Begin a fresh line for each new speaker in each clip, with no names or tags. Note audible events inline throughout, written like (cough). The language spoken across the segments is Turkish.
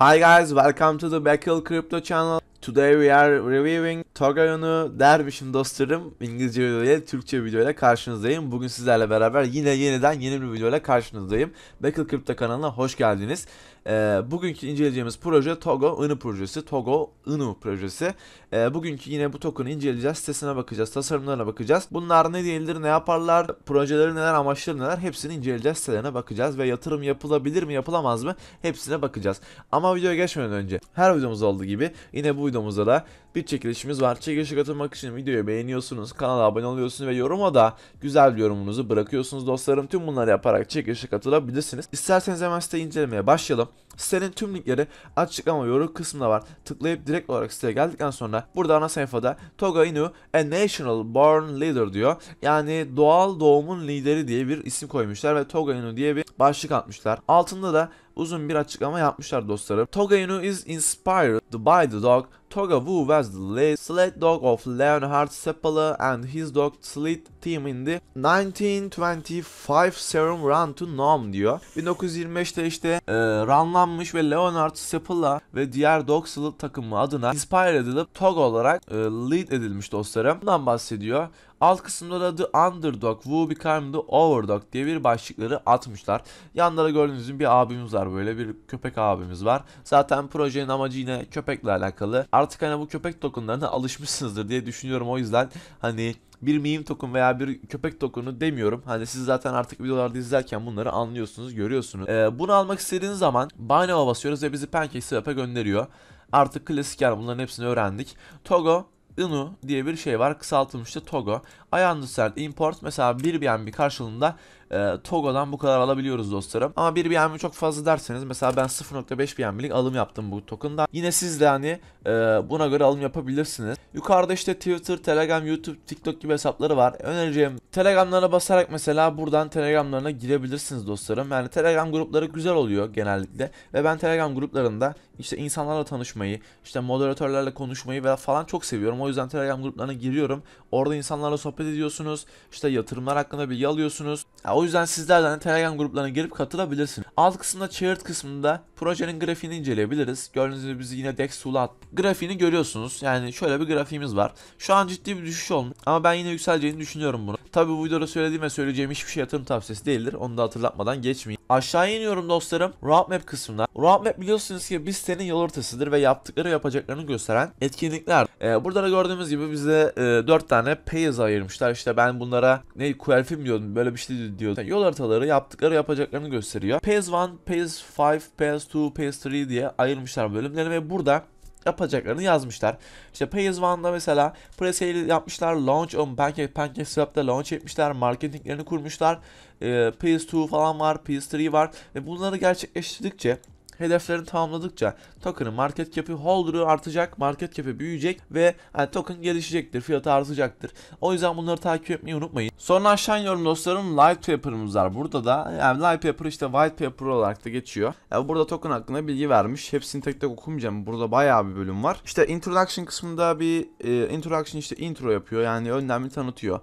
Hi guys, welcome to the Backhill Crypto channel. Today we are reviewing Togayon'u dervişim dostlarım İngilizce video ile Türkçe video ile karşınızdayım. Bugün sizlerle beraber yine yeniden yeni bir video ile karşınızdayım. Battle Crypto kanalına hoş geldiniz. E, bugünkü inceleyeceğimiz proje Togo Inu projesi. Togo Inu projesi. E, bugünkü yine bu token'ı inceleyeceğiz. Sitesine bakacağız, tasarımlarına bakacağız. Bunlar ne değildir, ne yaparlar, projeleri neler, amaçları neler hepsini inceleyeceğiz. Sitelerine bakacağız ve yatırım yapılabilir mi, yapılamaz mı hepsine bakacağız. Ama videoya geçmeden önce her videomuz olduğu gibi yine bu videomuzda da bir çekilişimiz var. Çekilişe katılmak için videoyu beğeniyorsunuz, kanala abone oluyorsunuz ve yoruma da güzel bir yorumunuzu bırakıyorsunuz dostlarım. Tüm bunları yaparak çekilişe katılabilirsiniz. İsterseniz hemen siteyi incelemeye başlayalım. Sitenin tüm linkleri açıklama yorum kısmında var. Tıklayıp direkt olarak siteye geldikten sonra burada ana sayfada Toga Inu a national born leader diyor. Yani doğal doğumun lideri diye bir isim koymuşlar ve Toga Inu diye bir başlık atmışlar. Altında da uzun bir açıklama yapmışlar dostlarım. Toga Inu is inspired by the dog Toga Wu was the last sled dog of Leonhard Seppala and his dog Slit Team in the 1925 Serum Run to Nome diyor. 1925'te işte e, runlanmış ve Leonhard Seppala ve diğer dog sled takımı adına inspire edilip Toga olarak e, lead edilmiş dostlarım. Bundan bahsediyor. Alt kısımda da The Underdog, Who Became The Overdog diye bir başlıkları atmışlar. Yanlara gördüğünüz bir abimiz var böyle bir köpek abimiz var. Zaten projenin amacı yine köpekle alakalı artık hani bu köpek tokenlarına alışmışsınızdır diye düşünüyorum. O yüzden hani bir meme token veya bir köpek tokenu demiyorum. Hani siz zaten artık videolarda izlerken bunları anlıyorsunuz, görüyorsunuz. Ee, bunu almak istediğiniz zaman Binance basıyoruz ve bizi Pancake Swap'a gönderiyor. Artık klasik yer bunların hepsini öğrendik. Togo Inu diye bir şey var. Kısaltılmıştı Togo. I understand import mesela 1 BNB karşılığında e, Togo'dan bu kadar alabiliyoruz dostlarım. Ama 1 BNB çok fazla derseniz mesela ben 0.5 BNB'lik alım yaptım bu token'da. Yine siz de hani e, buna göre alım yapabilirsiniz. Yukarıda işte Twitter, Telegram, YouTube, TikTok gibi hesapları var. Önereceğim Telegram'lara basarak mesela buradan Telegram'larına girebilirsiniz dostlarım. Yani Telegram grupları güzel oluyor genellikle ve ben Telegram gruplarında işte insanlarla tanışmayı, işte moderatörlerle konuşmayı ve falan çok seviyorum. O yüzden Telegram gruplarına giriyorum. Orada insanlarla sohbet sohbet ediyorsunuz. İşte yatırımlar hakkında bilgi alıyorsunuz. Ya, o yüzden sizlerden hani Telegram gruplarına girip katılabilirsiniz. Alt kısımda chart kısmında projenin grafiğini inceleyebiliriz. Gördüğünüz gibi biz yine DEX tool'a Grafiğini görüyorsunuz. Yani şöyle bir grafiğimiz var. Şu an ciddi bir düşüş olmuş ama ben yine yükseleceğini düşünüyorum bunu. Tabi bu videoda söylediğim ve söyleyeceğim hiçbir şey yatırım tavsiyesi değildir. Onu da hatırlatmadan geçmeyin. Aşağı iniyorum dostlarım. Roadmap kısmına. Roadmap biliyorsunuz ki bir sitenin yol ortasıdır ve yaptıkları yapacaklarını gösteren etkinlikler. Ee, burada da gördüğümüz gibi bize e, 4 tane payers ayırmışlar. İşte ben bunlara ne QRF'im diyordum böyle bir şey diyordum. Yani yol haritaları yaptıkları yapacaklarını gösteriyor. Payers 1, Payers 5, Payers 2, Payers 3 diye ayırmışlar bölümlerini ve burada yapacaklarını yazmışlar. İşte Phase 1'da mesela presale yapmışlar. Launch on Pancake, PancakeSwap'ta launch etmişler. Marketinglerini kurmuşlar. E, ee, PS2 falan var, PS3 var ve bunları gerçekleştirdikçe hedeflerini tamamladıkça token'ın market cap'i holder'ı artacak, market cap'i büyüyecek ve yani e, token gelişecektir, fiyatı artacaktır. O yüzden bunları takip etmeyi unutmayın. Sonra aşağı iniyorum dostlarım light paper'ımız var. Burada da yani e, light paper işte white paper olarak da geçiyor. Yani e, burada token hakkında bilgi vermiş. Hepsini tek tek okumayacağım. Burada bayağı bir bölüm var. İşte introduction kısmında bir e, introduction işte intro yapıyor. Yani önden bir tanıtıyor.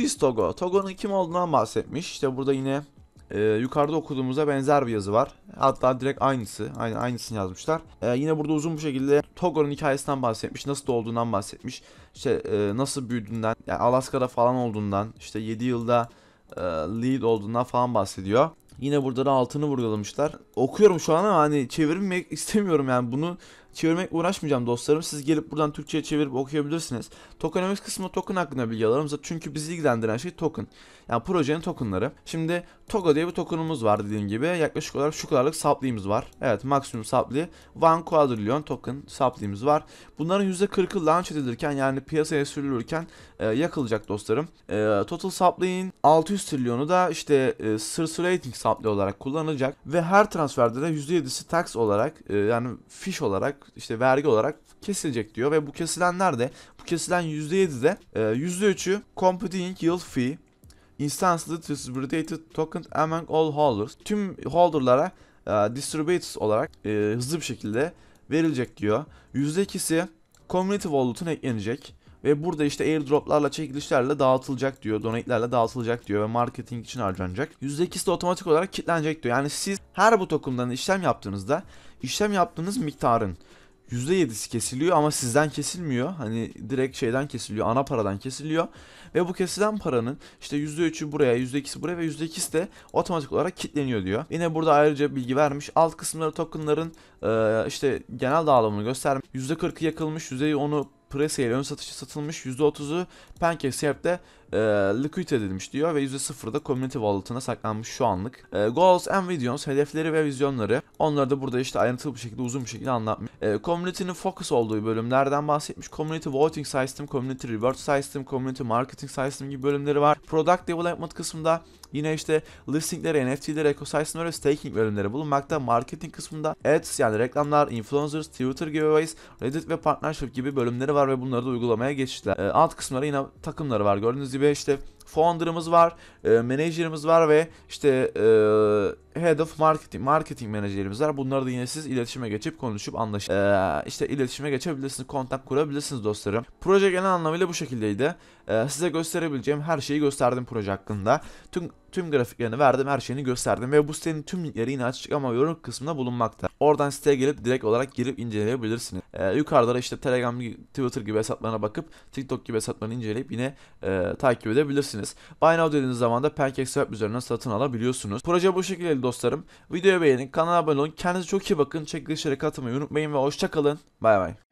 is Togo. Togo'nun kim olduğundan bahsetmiş. İşte burada yine e, yukarıda okuduğumuza benzer bir yazı var. Hatta direkt aynısı. Aynı, aynısını yazmışlar. E, yine burada uzun bir şekilde Togo'nun hikayesinden bahsetmiş. Nasıl doğduğundan bahsetmiş. İşte e, nasıl büyüdüğünden, yani Alaska'da falan olduğundan, işte 7 yılda e, lead olduğundan falan bahsediyor. Yine burada da altını vurgulamışlar. Okuyorum şu an ama hani çevirmek (laughs) istemiyorum yani bunu Çevirmek uğraşmayacağım dostlarım. Siz gelip buradan Türkçe'ye çevirip okuyabilirsiniz. Tokenomics kısmı token hakkında bilgi alırım. Çünkü bizi ilgilendiren şey token. Yani projenin tokenları. Şimdi Togo diye bir tokenumuz var dediğim gibi. Yaklaşık olarak şu kadarlık sapliğimiz var. Evet maksimum sapli. One quadrillion token sapliğimiz var. Bunların %40'ı launch edilirken yani piyasaya sürülürken e, yakılacak dostlarım. E, total sapliğin 600 trilyonu da işte e, circulating sapli olarak kullanılacak. Ve her transferde de %7'si tax olarak e, yani fiş olarak işte vergi olarak kesilecek diyor ve bu kesilenler de bu kesilen %7'de %3'ü e, Computing Yield Fee Instanced Distributed Token Among All Holders tüm holderlara e, distributed olarak e, hızlı bir şekilde verilecek diyor. %2'si Community Wallet'un eklenecek ve burada işte airdroplarla çekilişlerle dağıtılacak diyor. Donate'lerle dağıtılacak diyor ve marketing için harcanacak. %2'si de otomatik olarak kilitlenecek diyor. Yani siz her bu tokendan işlem yaptığınızda işlem yaptığınız miktarın %7'si kesiliyor ama sizden kesilmiyor. Hani direkt şeyden kesiliyor, ana paradan kesiliyor. Ve bu kesilen paranın işte %3'ü buraya, %2'si buraya ve %2'si de otomatik olarak kitleniyor diyor. Yine burada ayrıca bilgi vermiş. Alt kısımları tokenların e, işte genel dağılımını göstermiş. %40'ı yakılmış, %10'u presale ön satışa satılmış, %30'u Pancake Swap'te e, ee, liquid edilmiş diyor ve %0 da community wallet'ına saklanmış şu anlık. E, goals and visions hedefleri ve vizyonları onları da burada işte ayrıntılı bir şekilde uzun bir şekilde anlatmış. E, community'nin focus olduğu bölümlerden bahsetmiş. Community voting system, community reward system, community marketing system gibi bölümleri var. Product development kısmında yine işte listingleri, NFT'leri, ekosystemleri ve staking bölümleri bulunmakta. Marketing kısmında ads yani reklamlar, influencers, Twitter giveaways, Reddit ve partnership gibi bölümleri var ve bunları da uygulamaya geçişler. E, alt kısımları yine takımları var. Gördüğünüz gibi gibi işte founder'ımız var, e, menajerimiz var ve işte e, head of marketing, marketing menajerimiz var. Bunları da yine siz iletişime geçip konuşup anlaşıp e, işte iletişime geçebilirsiniz, kontak kurabilirsiniz dostlarım. Proje genel anlamıyla bu şekildeydi. E, size gösterebileceğim her şeyi gösterdim proje hakkında. Tüm tüm grafiklerini verdim, her şeyini gösterdim ve bu sitenin tüm linkleri yine ama yorum kısmında bulunmakta. Oradan siteye gelip direkt olarak girip inceleyebilirsiniz. Ee, yukarıda işte Telegram, Twitter gibi hesaplarına bakıp TikTok gibi hesaplarını inceleyip yine e, takip edebilirsiniz alabilirsiniz. Buy Now dediğiniz zaman da PancakeSwap üzerinden satın alabiliyorsunuz. Proje bu şekilde dostlarım. Videoyu beğenin, kanala abone olun. Kendinize çok iyi bakın. Çekilişlere katılmayı unutmayın ve hoşçakalın. Bay bay.